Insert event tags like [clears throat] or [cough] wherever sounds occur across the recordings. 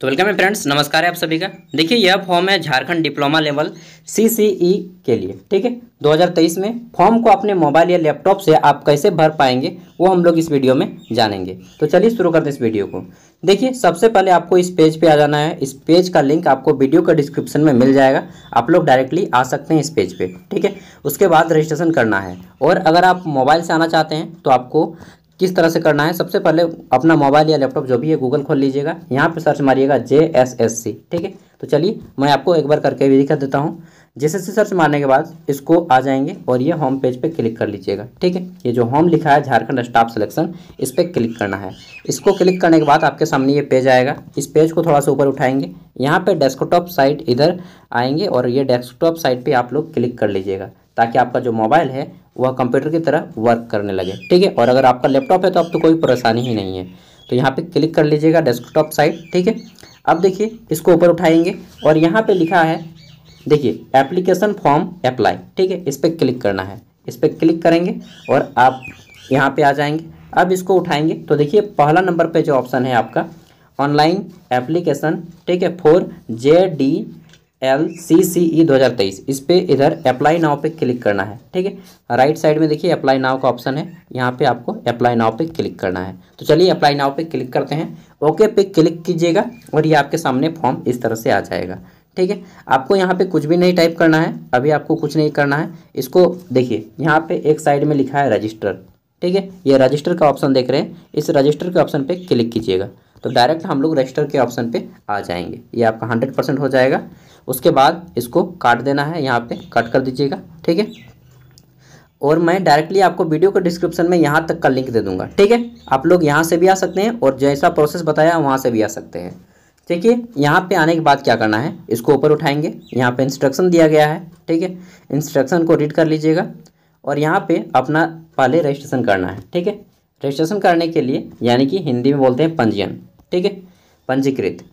तो वेलकम है फ्रेंड्स नमस्कार है आप सभी का देखिए यह फॉर्म है झारखंड डिप्लोमा लेवल सीसीई के लिए ठीक है 2023 में फॉर्म को अपने मोबाइल या लैपटॉप से आप कैसे भर पाएंगे वो हम लोग इस वीडियो में जानेंगे तो चलिए शुरू करते हैं इस वीडियो को देखिए सबसे पहले आपको इस पेज पे आ जाना है इस पेज का लिंक आपको वीडियो का डिस्क्रिप्शन में मिल जाएगा आप लोग डायरेक्टली आ सकते हैं इस पेज पे ठीक है उसके बाद रजिस्ट्रेशन करना है और अगर आप मोबाइल से आना चाहते हैं तो आपको किस तरह से करना है सबसे पहले अपना मोबाइल या लैपटॉप जो भी है गूगल खोल लीजिएगा यहाँ पर सर्च मारिएगा जे एस एस सी ठीक है तो चलिए मैं आपको एक बार करके भी दिखा देता हूँ जैसे जैसे सर्च मारने के बाद इसको आ जाएंगे और ये होम पेज पे क्लिक कर लीजिएगा ठीक है ये जो होम लिखा है झारखंड स्टाफ सिलेक्शन इस पर क्लिक करना है इसको क्लिक करने के बाद आपके सामने ये पेज आएगा इस पेज को थोड़ा सा ऊपर उठाएंगे यहाँ पे डेस्कटॉप साइट इधर आएंगे और ये डेस्कटॉप साइट पे आप लोग क्लिक कर लीजिएगा ताकि आपका जो मोबाइल है वह कंप्यूटर की तरह वर्क करने लगे ठीक है और अगर आपका लैपटॉप है तो आप तो कोई परेशानी ही नहीं है तो यहाँ पे क्लिक कर लीजिएगा डेस्कटॉप साइट ठीक है अब देखिए इसको ऊपर उठाएंगे और यहाँ पे लिखा है देखिए एप्लीकेशन फॉर्म अप्लाई ठीक है इस पर क्लिक करना है इस पर क्लिक करेंगे और आप यहाँ पे आ जाएंगे अब इसको उठाएंगे तो देखिए पहला नंबर पे जो ऑप्शन है आपका ऑनलाइन एप्लीकेशन ठीक है for J D L C C E दो हज़ार तेईस इस पर इधर अप्लाई नाव पे क्लिक करना है ठीक है राइट साइड में देखिए अप्लाई नाव का ऑप्शन है यहाँ पे आपको अप्लाई नाव पे क्लिक करना है तो चलिए अप्लाई नाव पे क्लिक करते हैं ओके पे क्लिक कीजिएगा और ये आपके सामने फॉर्म इस तरह से आ जाएगा ठीक है आपको यहाँ पे कुछ भी नहीं टाइप करना है अभी आपको कुछ नहीं करना है इसको देखिए यहाँ पे एक साइड में लिखा है रजिस्टर ठीक है ये रजिस्टर का ऑप्शन देख रहे हैं इस रजिस्टर के ऑप्शन पर क्लिक कीजिएगा तो डायरेक्ट हम लोग रजिस्टर के ऑप्शन पर आ जाएंगे ये आपका हंड्रेड परसेंट हो जाएगा उसके बाद इसको काट देना है यहाँ पे कट कर दीजिएगा ठीक है और मैं डायरेक्टली आपको वीडियो के डिस्क्रिप्शन में यहाँ तक का लिंक दे दूंगा ठीक है आप लोग यहाँ से भी आ सकते हैं और जैसा प्रोसेस बताया वहाँ से भी आ सकते हैं ठीक है यहाँ पे आने के बाद क्या करना है इसको ऊपर उठाएंगे यहाँ पे इंस्ट्रक्शन दिया गया है ठीक है इंस्ट्रक्शन को रीड कर लीजिएगा और यहाँ पे अपना पहले रजिस्ट्रेशन करना है ठीक है रजिस्ट्रेशन करने के लिए यानी कि हिंदी में बोलते हैं पंजीयन ठीक है पंजीकृत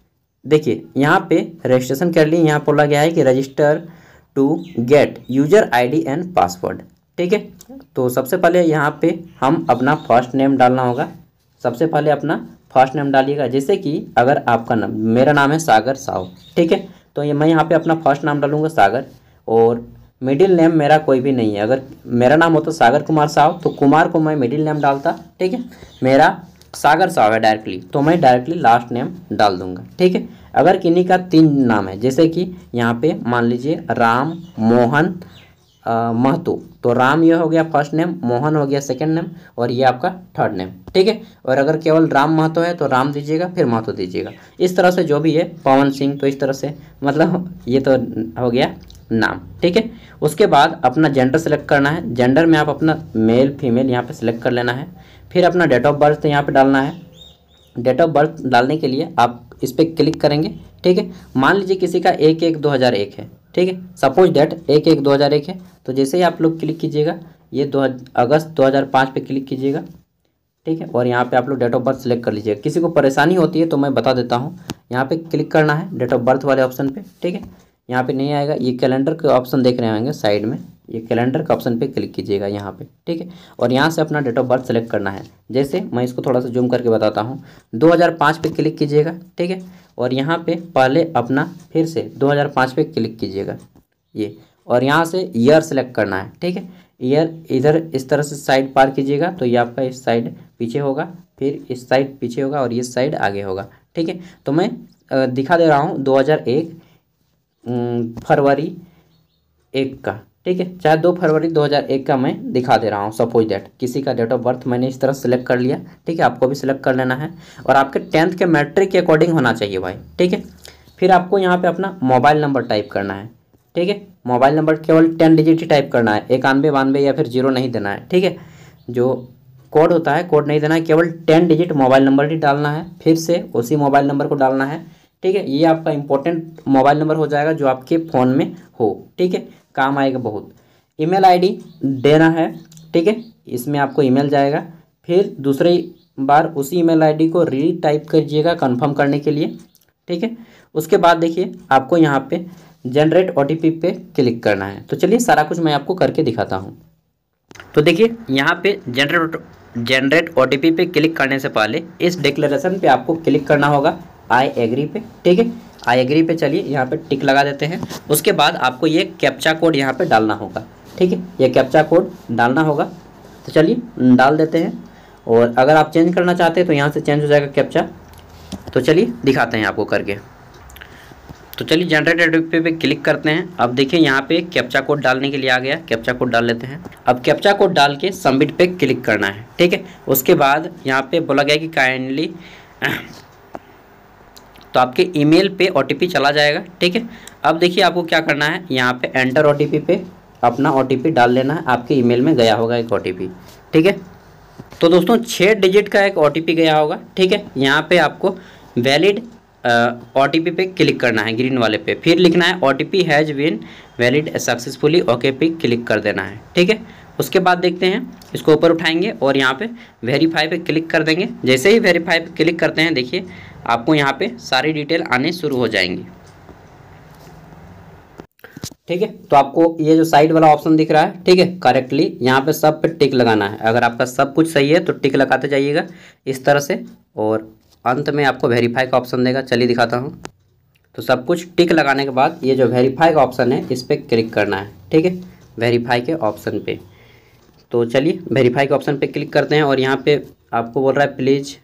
देखिए यहाँ पे रजिस्ट्रेशन कर लिए यहाँ बोला गया है कि register to get user ID and password ठीक है तो सबसे पहले यहाँ पे हम अपना फर्स्ट नेम डालना होगा सबसे पहले अपना फर्स्ट नेम डालिएगा जैसे कि अगर आपका नाम मेरा नाम है सागर साहु ठीक है तो ये मैं यहाँ पे अपना फर्स्ट नाम डालूंगा सागर और मिडिल नेम मेरा कोई भी नहीं है अगर मेरा नाम होता तो सागर कुमार साहु तो कुमार को मैं मिडिल नेम डालता ठीक है मेरा सागर है डायरेक्टली तो मैं डायरेक्टली लास्ट नेम डाल दूंगा ठीक है अगर किन्हीं का तीन नाम है जैसे कि यहाँ पे मान लीजिए राम मोहन महतो तो राम यह हो गया फर्स्ट नेम मोहन हो गया सेकंड नेम और ये आपका थर्ड नेम ठीक है और अगर केवल राम महतो है तो राम दीजिएगा फिर महतो दीजिएगा इस तरह से जो भी है पवन सिंह तो इस तरह से मतलब ये तो हो गया नाम ठीक है उसके बाद अपना जेंडर सेलेक्ट करना है जेंडर में आप अपना मेल फीमेल यहाँ पे सिलेक्ट कर लेना है फिर अपना डेट ऑफ बर्थ यहाँ पे डालना है डेट ऑफ बर्थ डालने के लिए आप इस पर क्लिक करेंगे ठीक है मान लीजिए किसी का एक एक दो हज़ार एक है ठीक है सपोज डेट एक एक दो हज़ार एक है तो जैसे ही आप लोग क्लिक कीजिएगा ये दो अगस्त दो हज़ार पाँच पे क्लिक कीजिएगा ठीक है और यहाँ पे आप लोग डेट ऑफ बर्थ सेलेक्ट कर लीजिएगा किसी को परेशानी होती है तो मैं बता देता हूँ यहाँ पे क्लिक करना है डेट ऑफ बर्थ वाले ऑप्शन पे ठीक है यहाँ पे नहीं आएगा ये कैलेंडर का ऑप्शन देख रहे होंगे साइड में ये कैलेंडर का ऑप्शन पे क्लिक कीजिएगा यहाँ पे ठीक है और यहाँ से अपना डेट ऑफ बर्थ सेलेक्ट करना है जैसे मैं इसको थोड़ा सा जूम करके बताता हूँ 2005 पे क्लिक कीजिएगा ठीक है और यहाँ पे पहले अपना फिर से 2005 पे क्लिक कीजिएगा ये और यहाँ से ईयर सेलेक्ट करना है ठीक है ईयर इधर इस तरह से साइड पार कीजिएगा तो ये आपका इस साइड पीछे होगा फिर इस साइड पीछे होगा और ये साइड आगे होगा ठीक है तो मैं दिखा दे रहा हूँ दो फरवरी एक का ठीक है चाहे दो फरवरी 2001 का मैं दिखा दे रहा हूँ सपोज डेट किसी का डेट ऑफ बर्थ मैंने इस तरह सेलेक्ट कर लिया ठीक है आपको भी सिलेक्ट कर लेना है और आपके टेंथ के मैट्रिक के अकॉर्डिंग होना चाहिए भाई ठीक है फिर आपको यहाँ पे अपना मोबाइल नंबर टाइप करना है ठीक है मोबाइल नंबर केवल टेन डिजिट ही टाइप करना है इक्यानवे बानवे या फिर जीरो नहीं देना है ठीक है जो कोड होता है कोड नहीं देना है केवल टेन डिजिट मोबाइल नंबर ही डालना है फिर से उसी मोबाइल नंबर को डालना है ठीक है ये आपका इंपॉर्टेंट मोबाइल नंबर हो जाएगा जो आपके फ़ोन में हो ठीक है काम आएगा बहुत ईमेल आईडी देना है ठीक है इसमें आपको ईमेल जाएगा फिर दूसरी बार उसी ईमेल आईडी को री टाइप करिएगा कन्फर्म करने के लिए ठीक है उसके बाद देखिए आपको यहाँ पे जनरेट ओ पे क्लिक करना है तो चलिए सारा कुछ मैं आपको करके दिखाता हूँ तो देखिए यहाँ पे जनरेट जनरेट ओ पे क्लिक करने से पहले इस डिक्लेरेशन पे आपको क्लिक करना होगा आई एग्री पे ठीक है आई एग्री पे चलिए यहाँ पे टिक लगा देते हैं उसके बाद आपको ये कैप्चा कोड यहाँ पे डालना होगा ठीक है ये कैप्चा कोड डालना होगा तो चलिए डाल देते हैं और अगर आप चेंज करना चाहते हैं तो यहाँ से चेंज हो जाएगा कैप्चा तो चलिए दिखाते हैं आपको करके तो चलिए जनरेट एडिट पे, पे क्लिक करते हैं अब देखिए यहाँ पे कैप्चा कोड डालने के लिए आ गया कैप्चा कोड डाल लेते हैं अब कैप्चा कोड डाल के सबमिट पे क्लिक करना है ठीक है उसके बाद यहाँ पे बोला गया कि काइंडली तो आपके ईमेल पे ओ चला जाएगा ठीक है अब देखिए आपको क्या करना है यहाँ पे एंटर ओ पे अपना ओ डाल लेना है आपके ईमेल में गया होगा एक ओ ठीक है तो दोस्तों छः डिजिट का एक ओ गया होगा ठीक है यहाँ पे आपको वैलिड ओ पे क्लिक करना है ग्रीन वाले पे फिर लिखना है O T P has been valid successfully okay पे क्लिक कर देना है ठीक है उसके बाद देखते हैं इसको ऊपर उठाएंगे और यहाँ पे वेरीफाई पे क्लिक कर देंगे जैसे ही वेरीफाई पे क्लिक करते हैं देखिए आपको यहाँ पे सारी डिटेल आने शुरू हो जाएंगी ठीक है तो आपको ये जो साइड वाला ऑप्शन दिख रहा है ठीक है करेक्टली यहाँ पे सब पे टिक लगाना है अगर आपका सब कुछ सही है तो टिक लगाते जाइएगा इस तरह से और अंत में आपको वेरीफाई का ऑप्शन देगा चलिए दिखाता हूँ तो सब कुछ टिक लगाने के बाद ये जो वेरीफाई का ऑप्शन है इस पर क्लिक करना है ठीक है वेरीफाई के ऑप्शन पर तो चलिए वेरीफाई के ऑप्शन पे क्लिक करते हैं और यहाँ पे आपको बोल रहा है प्लीज़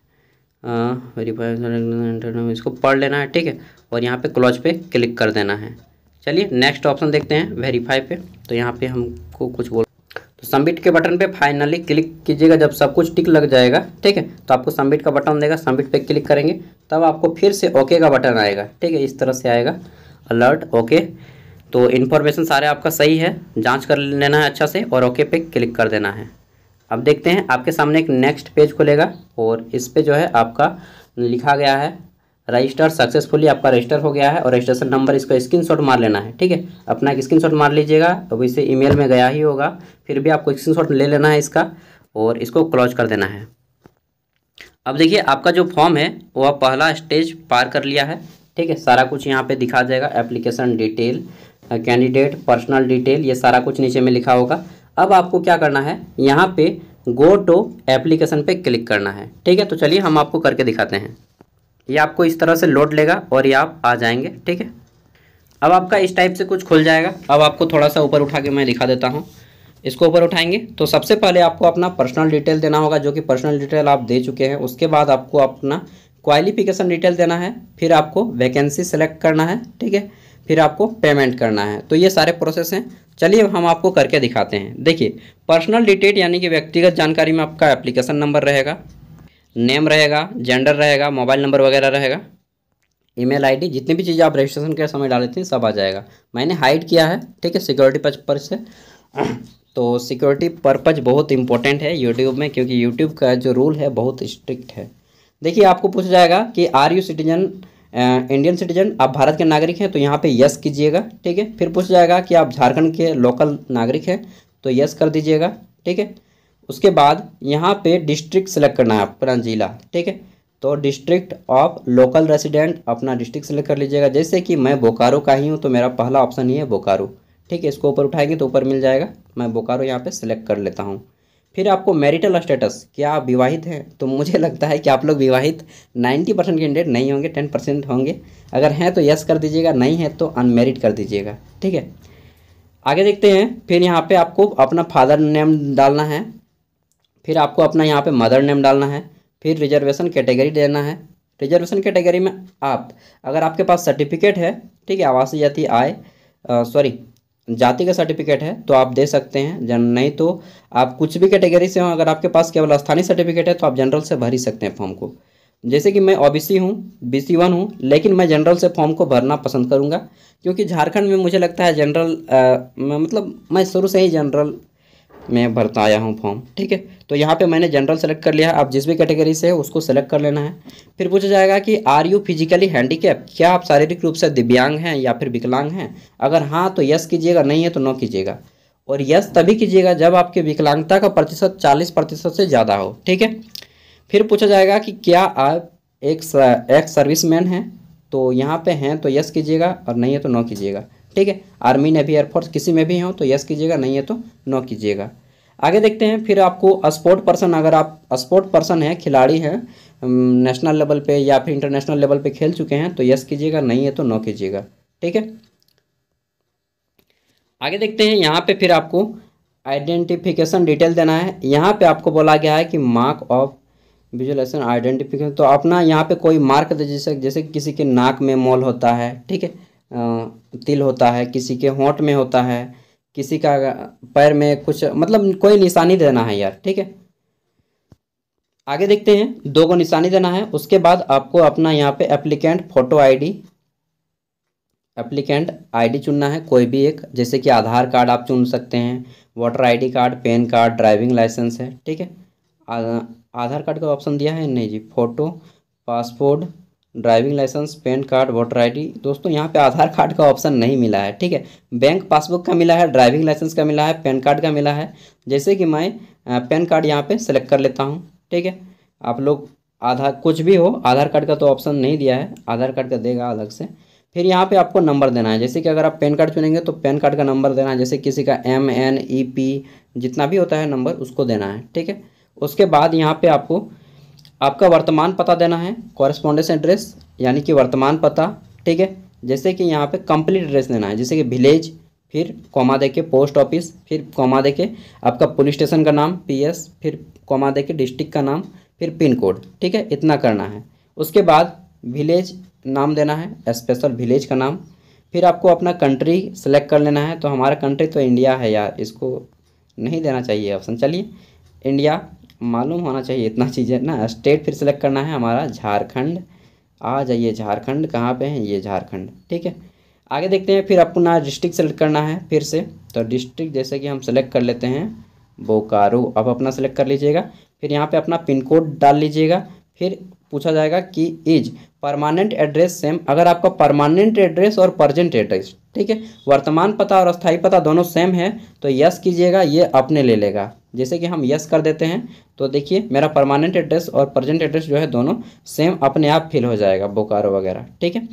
वेरीफाई इसको पढ़ लेना है ठीक है और यहाँ पे क्लॉज पे क्लिक कर देना है चलिए नेक्स्ट ऑप्शन देखते हैं वेरीफाई पे तो यहाँ पे हमको कुछ बोल तो सबमिट के बटन पे फाइनली क्लिक कीजिएगा जब सब कुछ टिक लग जाएगा ठीक है तो आपको सबमिट का बटन देगा सबमिट पे क्लिक करेंगे तब आपको फिर से ओके का बटन आएगा ठीक है इस तरह से आएगा अलर्ट ओके तो इन्फॉर्मेशन सारे आपका सही है जांच कर लेना है अच्छा से और ओके पे क्लिक कर देना है अब देखते हैं आपके सामने एक नेक्स्ट पेज खुलेगा और इस पर जो है आपका लिखा गया है रजिस्टर सक्सेसफुली आपका रजिस्टर हो गया है और रजिस्ट्रेशन नंबर स्क्रीन शॉट मार लेना है ठीक है अपना एक शॉट मार लीजिएगा अब इसे ईमेल में गया ही होगा फिर भी आपको शॉट ले लेना है इसका और इसको क्लोज कर देना है अब देखिए आपका जो फॉर्म है वह पहला स्टेज पार कर लिया है ठीक है सारा कुछ यहाँ पे दिखा जाएगा application detail candidate personal detail ये सारा कुछ नीचे में लिखा होगा अब आपको क्या करना है यहाँ पे गो टू एप्लीकेशन पे क्लिक करना है ठीक है तो चलिए हम आपको करके दिखाते हैं ये आपको इस तरह से लोड लेगा और ये आप आ जाएंगे ठीक है अब आपका इस टाइप से कुछ खुल जाएगा अब आपको थोड़ा सा ऊपर उठा के मैं दिखा देता हूँ इसको ऊपर उठाएंगे तो सबसे पहले आपको अपना पर्सनल डिटेल देना होगा जो कि पर्सनल डिटेल आप दे चुके हैं उसके बाद आपको अपना क्वालिफिकेशन डिटेल देना है फिर आपको वैकेंसी सेलेक्ट करना है ठीक है फिर आपको पेमेंट करना है तो ये सारे प्रोसेस हैं चलिए हम आपको करके दिखाते हैं देखिए पर्सनल डिटेल यानी कि व्यक्तिगत जानकारी में आपका एप्लीकेशन नंबर रहेगा नेम रहेगा जेंडर रहेगा मोबाइल नंबर वगैरह रहेगा ईमेल आईडी जितनी भी चीज़ें आप रजिस्ट्रेशन के समय डाल देते हैं सब आ जाएगा मैंने हाइड किया है ठीक है सिक्योरिटी पर्पज से [clears throat] तो सिक्योरिटी पर्पज बहुत इंपॉर्टेंट है यूट्यूब में क्योंकि यूट्यूब का जो रूल है बहुत स्ट्रिक्ट है देखिए आपको पूछा जाएगा कि are you citizen Indian citizen आप भारत के नागरिक हैं तो यहाँ पे यस कीजिएगा ठीक है फिर पूछ जाएगा कि आप झारखंड के लोकल नागरिक हैं तो यस कर दीजिएगा ठीक है उसके बाद यहाँ पे डिस्ट्रिक्ट सेलेक्ट करना है अपना जिला ठीक है तो डिस्ट्रिक्ट ऑफ लोकल रेसिडेंट अपना डिस्ट्रिक्ट सेलेक्ट कर लीजिएगा जैसे कि मैं बोकारो का ही हूँ तो मेरा पहला ऑप्शन ही है बोकारो ठीक है इसको ऊपर उठाएंगे तो ऊपर मिल जाएगा मैं बोकारो यहाँ पर सिलेक्ट कर लेता हूँ फिर आपको मैरिटल स्टेटस क्या आप विवाहित हैं तो मुझे लगता है कि आप लोग विवाहित 90 परसेंट कैंडिडेट नहीं होंगे 10 परसेंट होंगे अगर हैं तो यस कर दीजिएगा नहीं है तो अनमेरिड कर दीजिएगा ठीक है आगे देखते हैं फिर यहाँ पे आपको अपना फादर नेम डालना है फिर आपको अपना यहाँ पे मदर नेम डालना है फिर रिजर्वेशन कैटेगरी देना है रिजर्वेशन कैटेगरी में आप अगर आपके पास सर्टिफिकेट है ठीक है आवासीय जाति आय सॉरी जाति का सर्टिफिकेट है तो आप दे सकते हैं जन नहीं तो आप कुछ भी कैटेगरी से हो अगर आपके पास केवल स्थानीय सर्टिफिकेट है तो आप जनरल से भर ही सकते हैं फॉर्म को जैसे कि मैं ओबीसी हूँ बी सी वन हूँ लेकिन मैं जनरल से फॉर्म को भरना पसंद करूँगा क्योंकि झारखंड में मुझे लगता है जनरल आ, मैं मतलब मैं शुरू से ही जनरल मैं भरता आया हूँ फॉर्म ठीक है तो यहाँ पे मैंने जनरल सेलेक्ट कर लिया है आप जिस भी कैटेगरी से है उसको सेलेक्ट कर लेना है फिर पूछा जाएगा कि आर यू फिजिकली हैंडीकैप क्या आप शारीरिक रूप से दिव्यांग हैं या फिर विकलांग हैं अगर हाँ तो यस कीजिएगा नहीं है तो नो कीजिएगा और यस तभी कीजिएगा जब आपकी विकलांगता का प्रतिशत चालीस प्रतिशत से ज़्यादा हो ठीक है फिर पूछा जाएगा कि क्या आप एक एक्स मैन हैं तो यहाँ पे हैं तो यस कीजिएगा और नहीं है तो नो कीजिएगा ठीक है आर्मी नेवी एयरफोर्स किसी में भी हो तो यस कीजिएगा नहीं है तो नो कीजिएगा आगे देखते हैं फिर आपको स्पोर्ट पर्सन अगर आप स्पोर्ट पर्सन हैं खिलाड़ी हैं नेशनल लेवल पे या फिर इंटरनेशनल लेवल पे खेल चुके हैं तो यस कीजिएगा नहीं है तो नो कीजिएगा ठीक है आगे देखते हैं यहाँ पे फिर आपको आइडेंटिफिकेशन डिटेल देना है यहाँ पे आपको बोला गया है कि मार्क ऑफ विजुअलाइजेशन आइडेंटिफिकेशन तो अपना यहाँ पे कोई मार्क जैसे जैसे किसी के नाक में मॉल होता है ठीक है तिल होता है किसी के होंठ में होता है किसी का पैर में कुछ मतलब कोई निशानी देना है यार ठीक है आगे देखते हैं दो को निशानी देना है उसके बाद आपको अपना यहाँ पे applicant photo ID applicant ID चुनना है कोई भी एक जैसे कि आधार कार्ड आप चुन सकते हैं voter ID card PAN card driving licence है ठीक है आधार कार्ड का ऑप्शन दिया है नहीं जी photo passport driving licence PAN card voter ID दोस्तों यहाँ पे आधार कार्ड का ऑप्शन नहीं मिला है ठीक है बैंक पासबुक का मिला है ड्राइविंग लाइसेंस का मिला है पैन कार्ड का मिला है जैसे कि मैं पैन कार्ड यहाँ पे सेलेक्ट कर लेता हूँ ठीक है आप लोग आधार कुछ भी हो आधार कार्ड का तो ऑप्शन नहीं दिया है आधार कार्ड का देगा अलग से फिर यहाँ पर आपको नंबर देना है जैसे कि अगर आप पैन कार्ड चुनेंगे तो पैन कार्ड का नंबर देना है जैसे किसी का एम एन ई पी जितना भी होता है नंबर उसको देना है ठीक है उसके बाद यहाँ पर आपको आपका वर्तमान पता देना है कॉरेस्पॉन्डेंस एड्रेस यानी कि वर्तमान पता ठीक है जैसे कि यहाँ पे कंप्लीट एड्रेस देना है जैसे कि विलेज फिर कोमा दे के पोस्ट ऑफिस फिर कोमा दे के आपका पुलिस स्टेशन का नाम पीएस फिर कोमा दे के डिस्ट्रिक्ट का नाम फिर पिन कोड ठीक है इतना करना है उसके बाद विलेज नाम देना है स्पेशल विलेज का नाम फिर आपको अपना कंट्री सेलेक्ट कर लेना है तो हमारा कंट्री तो इंडिया है यार इसको नहीं देना चाहिए ऑप्शन चलिए इंडिया मालूम होना चाहिए इतना चीज़ है ना स्टेट फिर सेलेक्ट करना है हमारा झारखंड आ जाइए झारखंड कहाँ पे है ये झारखंड ठीक है आगे देखते हैं फिर अपना डिस्ट्रिक्ट सेलेक्ट करना है फिर से तो डिस्ट्रिक्ट जैसे कि हम सेलेक्ट कर लेते हैं बोकारो अब अपना सेलेक्ट कर लीजिएगा फिर यहाँ पर अपना पिन कोड डाल लीजिएगा फिर पूछा जाएगा कि इज परमानेंट एड्रेस सेम अगर आपका परमानेंट एड्रेस और प्रजेंट एड्रेस ठीक है वर्तमान पता और अस्थाई पता दोनों सेम है तो यस कीजिएगा ये अपने ले लेगा जैसे कि हम यस कर देते हैं तो देखिए मेरा परमानेंट एड्रेस और प्रजेंट एड्रेस जो है दोनों सेम अपने आप फिल हो जाएगा बोकारो वगैरह ठीक है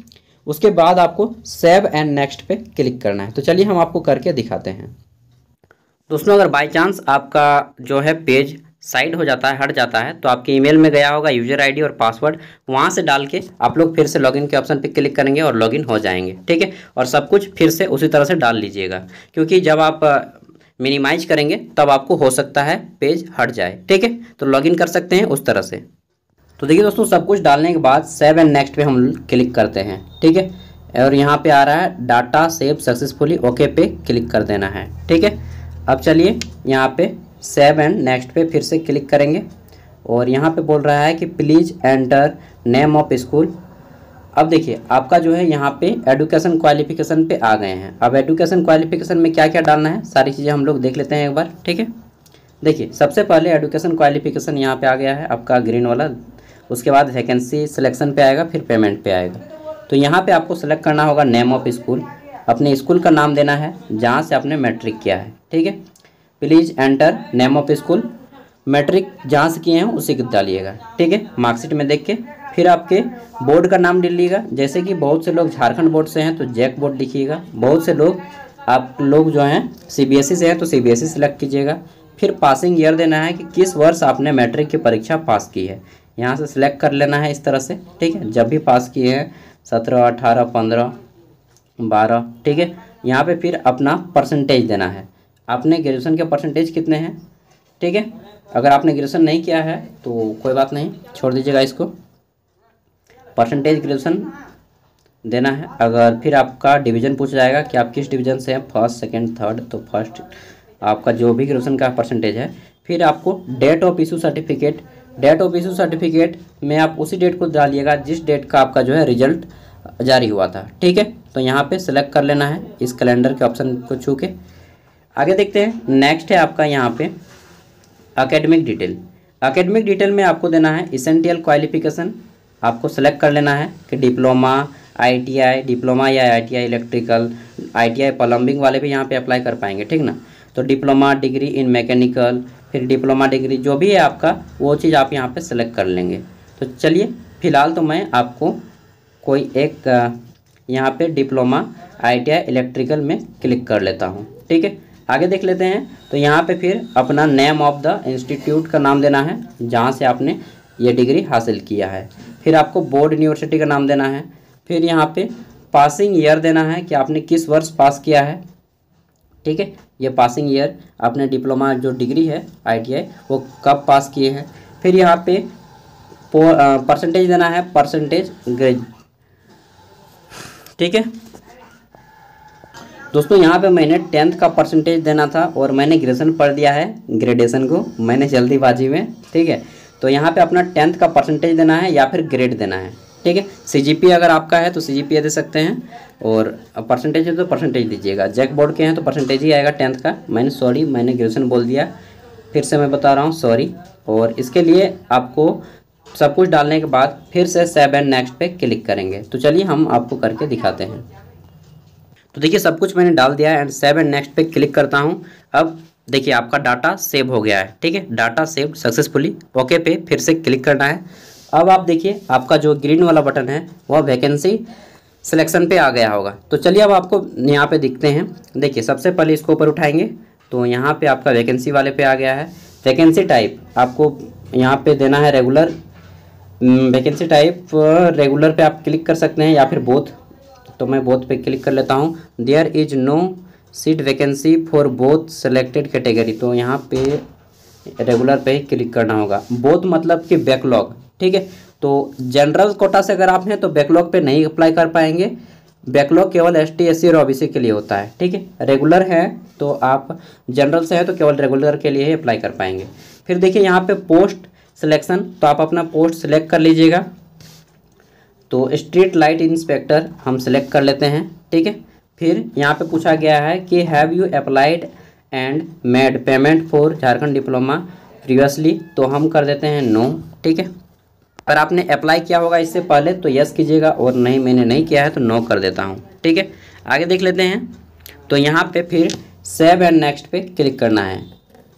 उसके बाद आपको सेव एंड नेक्स्ट पे क्लिक करना है तो चलिए हम आपको करके दिखाते हैं दोस्तों अगर बाई चांस आपका जो है पेज साइड हो जाता है हट जाता है तो आपके ईमेल में गया होगा यूजर आईडी और पासवर्ड वहाँ से डाल के आप लोग फिर से लॉगिन के ऑप्शन पे क्लिक करेंगे और लॉगिन हो जाएंगे ठीक है और सब कुछ फिर से उसी तरह से डाल लीजिएगा क्योंकि जब आप मिनिमाइज करेंगे तब आपको हो सकता है पेज हट जाए ठीक है तो लॉगिन कर सकते हैं उस तरह से तो देखिए दोस्तों सब कुछ डालने के बाद सेव एंड नेक्स्ट पे हम क्लिक करते हैं ठीक है और यहाँ पर आ रहा है डाटा सेव सक्सेसफुली ओके पे क्लिक कर देना है ठीक है अब चलिए यहाँ पे सेव एंड नेक्स्ट पे फिर से क्लिक करेंगे और यहाँ पे बोल रहा है कि please enter name of school अब देखिए आपका जो है यहाँ पे एडुकेशन क्वालिफिकेशन पे आ गए हैं अब एडुकेशन क्वालिफिकेशन में क्या क्या डालना है सारी चीज़ें हम लोग देख लेते हैं एक बार ठीक है देखिए सबसे पहले एडुकेशन क्वालिफिकेशन यहाँ पे आ गया है आपका ग्रीन वाला उसके बाद वैकेंसी सिलेक्शन पे आएगा फिर पेमेंट पे आएगा तो यहाँ पे आपको सेलेक्ट करना होगा नेम ऑफ स्कूल अपने स्कूल का नाम देना है जहाँ से आपने मैट्रिक किया है ठीक है please enter name of school matric जहाँ से किए हैं उसी को डालिएगा ठीक है मार्कशीट में देख के फिर आपके बोर्ड का नाम लिखिएगा जैसे कि बहुत से लोग झारखंड बोर्ड से हैं तो जैक बोर्ड लिखिएगा बहुत से लोग आप लोग जो हैं सीबीएसई e से हैं तो सीबीएसई सिलेक्ट e कीजिएगा फिर पासिंग ईयर देना है कि किस वर्ष आपने मैट्रिक की परीक्षा पास की है यहाँ से सिलेक्ट कर लेना है इस तरह से ठीक है जब भी पास किए हैं सत्रह अठारह पंद्रह बारह ठीक है यहाँ पे फिर अपना परसेंटेज देना है आपने ग्रेजुएसन के परसेंटेज कितने हैं ठीक है अगर आपने ग्रेजुएसन नहीं किया है तो कोई बात नहीं छोड़ दीजिएगा इसको परसेंटेज ग्रेजुएसन देना है अगर फिर आपका डिवीजन पूछ जाएगा कि आप किस डिवीजन से हैं फर्स्ट सेकंड थर्ड तो फर्स्ट आपका जो भी ग्रेजुएसन का परसेंटेज है फिर आपको date of issue certificate date of issue certificate में आप उसी डेट को डालिएगा जिस डेट का आपका जो है रिजल्ट जारी हुआ था ठीक है तो यहाँ पे सेलेक्ट कर लेना है इस कैलेंडर के ऑप्शन को छू के आगे देखते हैं नेक्स्ट है आपका यहाँ पे अकेडमिक डिटेल अकेडमिक डिटेल में आपको देना है इसेंटियल क्वालिफिकेशन आपको सेलेक्ट कर लेना है कि डिप्लोमा आईटीआई डिप्लोमा या आईटीआई इलेक्ट्रिकल आईटीआई प्लम्बिंग वाले भी यहाँ पे अप्लाई कर पाएंगे ठीक ना तो डिप्लोमा डिग्री इन मैकेनिकल फिर डिप्लोमा डिग्री जो भी है आपका वो चीज़ आप यहाँ पे सेलेक्ट कर लेंगे तो चलिए फ़िलहाल तो मैं आपको कोई एक यहाँ पे डिप्लोमा आईटीआई इलेक्ट्रिकल में क्लिक कर लेता हूँ ठीक है आगे देख लेते हैं तो यहाँ पे फिर अपना नेम ऑफ द इंस्टीट्यूट का नाम देना है जहाँ से आपने ये डिग्री हासिल किया है फिर आपको बोर्ड यूनिवर्सिटी का नाम देना है फिर यहाँ पे पासिंग ईयर देना है कि आपने किस वर्ष पास किया है ठीक है ये पासिंग ईयर आपने डिप्लोमा जो डिग्री है आई वो कब पास किए हैं फिर यहाँ पे परसेंटेज देना है परसेंटेज ग्रेज ठीक है दोस्तों यहाँ पे मैंने टेंथ का परसेंटेज देना था और मैंने ग्रेजुएशन पढ़ दिया है ग्रेडेशन को मैंने जल्दीबाजी में ठीक है तो यहाँ पे अपना टेंथ का परसेंटेज देना है या फिर ग्रेड देना है ठीक है सीजीपी अगर आपका है तो सीजीपी दे सकते हैं और परसेंटेज है तो परसेंटेज दीजिएगा जैक बोर्ड के हैं तो परसेंटेज ही आएगा टेंथ का मैंने सॉरी मैंने ग्रेजुएशन बोल दिया फिर से मैं बता रहा हूँ सॉरी और इसके लिए आपको सब कुछ डालने के बाद फिर से सेवन नेक्स्ट पे क्लिक करेंगे तो चलिए हम आपको करके दिखाते हैं तो देखिए सब कुछ मैंने डाल दिया है एंड सेव एंड नेक्स्ट पे क्लिक करता हूँ अब देखिए आपका डाटा सेव हो गया है ठीक है डाटा सेव सक्सेसफुली ओके पे फिर से क्लिक करना है अब आप देखिए आपका जो ग्रीन वाला बटन है वह वैकेंसी सिलेक्शन पे आ गया होगा तो चलिए अब आपको यहाँ पे दिखते हैं देखिए सबसे पहले इसको ऊपर उठाएंगे तो यहाँ पे आपका वैकेंसी वाले पे आ गया है वैकेंसी टाइप आपको यहाँ पे देना है रेगुलर वैकेंसी टाइप रेगुलर पे आप क्लिक कर सकते हैं या फिर बोथ तो मैं बोथ पे क्लिक कर लेता हूँ there is no seat vacancy for both selected category तो यहाँ पे रेगुलर पे ही क्लिक करना होगा बोथ मतलब कि बैकलॉग ठीक है तो जनरल कोटा से अगर आप हैं तो बैकलॉग पे नहीं अप्लाई कर पाएंगे बैकलॉग केवल एस टी एस सी और ओ के लिए होता है ठीक है रेगुलर है तो आप जनरल से हैं तो केवल रेगुलर के लिए ही अप्लाई कर पाएंगे फिर देखिए यहाँ पे पोस्ट सिलेक्शन तो आप अपना पोस्ट सिलेक्ट कर लीजिएगा तो स्ट्रीट लाइट इंस्पेक्टर हम सेलेक्ट कर लेते हैं ठीक है फिर यहाँ पे पूछा गया है कि have you applied and made payment for Jharkhand diploma previously तो हम कर देते हैं नो ठीक है अगर आपने अप्लाई किया होगा इससे पहले तो यस कीजिएगा और नहीं मैंने नहीं किया है तो नो कर देता हूँ ठीक है आगे देख लेते हैं तो यहाँ पे फिर सेव एंड नेक्स्ट पे क्लिक करना है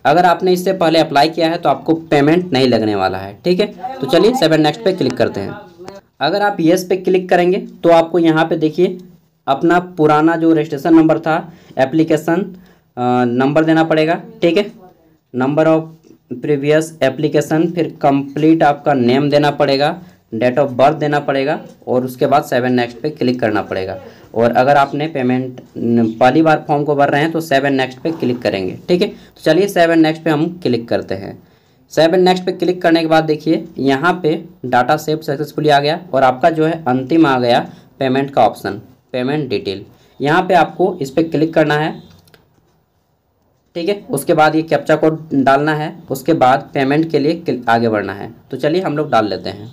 अगर आपने इससे पहले अप्लाई किया है तो आपको पेमेंट नहीं लगने वाला है ठीक है तो चलिए सेव एंड नेक्स्ट पे क्लिक करते हैं अगर आप येस पे क्लिक करेंगे तो आपको यहाँ पे देखिए अपना पुराना जो रजिस्ट्रेशन नंबर था एप्लीकेशन नंबर देना पड़ेगा ठीक है नंबर ऑफ प्रीवियस एप्लीकेशन फिर कंप्लीट आपका नेम देना पड़ेगा डेट ऑफ बर्थ देना पड़ेगा और उसके बाद सेवन नेक्स्ट पे क्लिक करना पड़ेगा और अगर आपने पेमेंट पहली बार फॉर्म को भर रहे हैं तो सेवन नेक्स्ट पे क्लिक करेंगे ठीक है तो चलिए सेवन नेक्स्ट पे हम क्लिक करते हैं सेवन नेक्स्ट पे क्लिक करने के बाद देखिए यहाँ पे डाटा सेव सक्सेसफुली आ गया और आपका जो है अंतिम आ गया पेमेंट का ऑप्शन पेमेंट डिटेल यहाँ पे आपको इस पर क्लिक करना है ठीक है उसके बाद ये कैप्चा कोड डालना है उसके बाद पेमेंट के लिए आगे बढ़ना है तो चलिए हम लोग डाल लेते हैं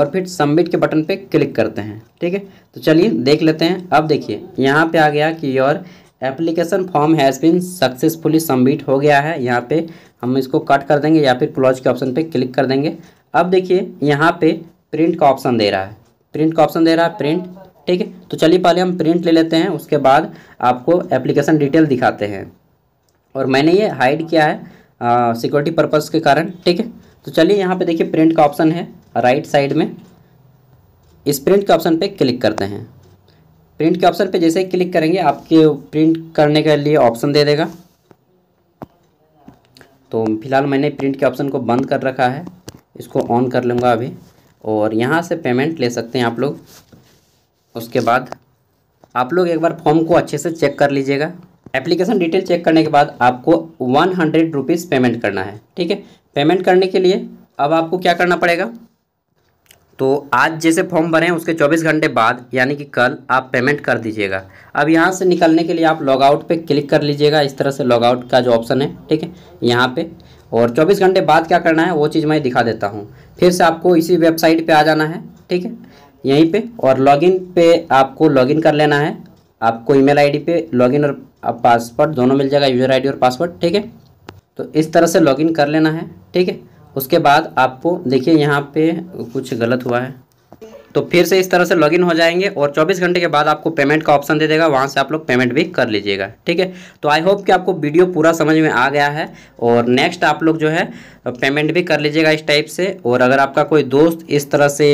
और फिर सबमिट के बटन पे क्लिक करते हैं ठीक है तो चलिए देख लेते हैं अब देखिए यहाँ पे आ गया कि your application form has been successfully submit हो गया है यहाँ पे हम इसको कट कर देंगे या फिर क्लोज के ऑप्शन पे क्लिक कर देंगे अब देखिए यहाँ पे प्रिंट का ऑप्शन दे रहा है प्रिंट का ऑप्शन दे रहा है प्रिंट ठीक है तो चलिए पहले हम प्रिंट ले लेते हैं उसके बाद आपको एप्लीकेशन डिटेल दिखाते हैं और मैंने ये हाइड किया है सिक्योरिटी पर्पज़ के कारण ठीक है तो चलिए यहाँ पर देखिए प्रिंट का ऑप्शन है राइट साइड में इस प्रिंट के ऑप्शन पर क्लिक करते हैं प्रिंट के ऑप्शन पे जैसे ही क्लिक करेंगे आपके प्रिंट करने के लिए ऑप्शन दे देगा तो फिलहाल मैंने प्रिंट के ऑप्शन को बंद कर रखा है इसको ऑन कर लूँगा अभी और यहाँ से पेमेंट ले सकते हैं आप लोग उसके बाद आप लोग एक बार फॉर्म को अच्छे से चेक कर लीजिएगा एप्लीकेशन डिटेल चेक करने के बाद आपको वन हंड्रेड रुपीज़ पेमेंट करना है ठीक है पेमेंट करने के लिए अब आपको क्या करना पड़ेगा तो आज जैसे फॉर्म भरे हैं उसके 24 घंटे बाद यानी कि कल आप पेमेंट कर दीजिएगा अब यहाँ से निकलने के लिए आप लॉगआउट पे क्लिक कर लीजिएगा इस तरह से लॉगआउट का जो ऑप्शन है ठीक है यहाँ पे और 24 घंटे बाद क्या करना है वो चीज़ मैं दिखा देता हूँ फिर से आपको इसी वेबसाइट पर आ जाना है ठीक है यहीं पर और लॉगिन पे आपको लॉगिन कर लेना है आपको ईमेल आईडी पे लॉगिन और पासवर्ड दोनों मिल जाएगा यूजर आई और पासवर्ड ठीक है तो इस तरह से लॉगिन कर लेना है ठीक है उसके बाद आपको देखिए यहाँ पे कुछ गलत हुआ है तो फिर से इस तरह से लॉगिन हो जाएंगे और 24 घंटे के बाद आपको पेमेंट का ऑप्शन दे देगा वहाँ से आप लोग पेमेंट भी कर लीजिएगा ठीक है तो आई होप कि आपको वीडियो पूरा समझ में आ गया है और नेक्स्ट आप लोग जो है पेमेंट भी कर लीजिएगा इस टाइप से और अगर आपका कोई दोस्त इस तरह से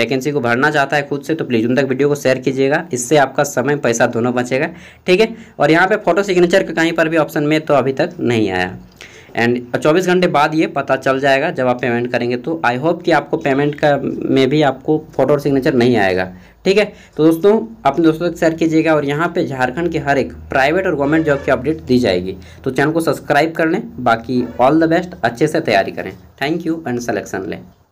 वैकेंसी को भरना चाहता है खुद से तो प्लीज़ उन तक वीडियो को शेयर कीजिएगा इससे आपका समय पैसा दोनों बचेगा ठीक है और यहाँ पर फोटो सिग्नेचर का कहीं पर भी ऑप्शन में तो अभी तक नहीं आया एंड 24 घंटे बाद ये पता चल जाएगा जब आप पेमेंट करेंगे तो आई होप कि आपको पेमेंट का में भी आपको फ़ोटो और सिग्नेचर नहीं आएगा ठीक है तो दोस्तों अपने दोस्तों तक शेयर कीजिएगा और यहाँ पे झारखंड के हर एक प्राइवेट और गवर्नमेंट जॉब की अपडेट दी जाएगी तो चैनल को सब्सक्राइब कर लें बाकी ऑल द बेस्ट अच्छे से तैयारी करें थैंक यू एंड सलेक्शन लें